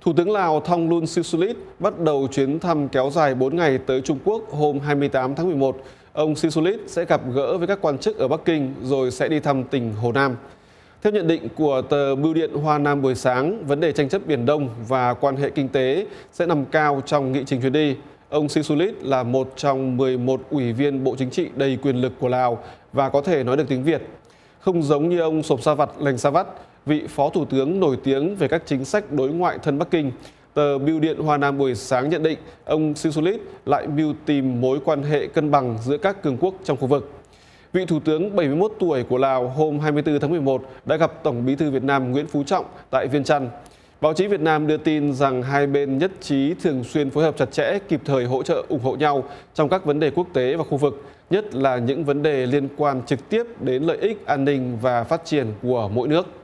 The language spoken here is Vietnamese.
Thủ tướng Lào Thongloun Sisoulith bắt đầu chuyến thăm kéo dài 4 ngày tới Trung Quốc hôm 28 tháng 11. Ông Sisoulith sẽ gặp gỡ với các quan chức ở Bắc Kinh rồi sẽ đi thăm tỉnh Hồ Nam. Theo nhận định của tờ Bưu điện Hoa Nam buổi sáng, vấn đề tranh chấp Biển Đông và quan hệ kinh tế sẽ nằm cao trong nghị trình chuyến đi. Ông Sisulit là một trong 11 ủy viên Bộ Chính trị đầy quyền lực của Lào và có thể nói được tiếng Việt. Không giống như ông Sộp Sa Vặt, Lành Sa Vắt, vị Phó Thủ tướng nổi tiếng về các chính sách đối ngoại thân Bắc Kinh. Tờ Bưu điện Hoa Nam buổi sáng nhận định ông Sisulit lại mưu tìm mối quan hệ cân bằng giữa các cường quốc trong khu vực. Vị Thủ tướng 71 tuổi của Lào hôm 24 tháng 11 đã gặp Tổng bí thư Việt Nam Nguyễn Phú Trọng tại Viên Chăn. Báo chí Việt Nam đưa tin rằng hai bên nhất trí thường xuyên phối hợp chặt chẽ, kịp thời hỗ trợ ủng hộ nhau trong các vấn đề quốc tế và khu vực, nhất là những vấn đề liên quan trực tiếp đến lợi ích an ninh và phát triển của mỗi nước.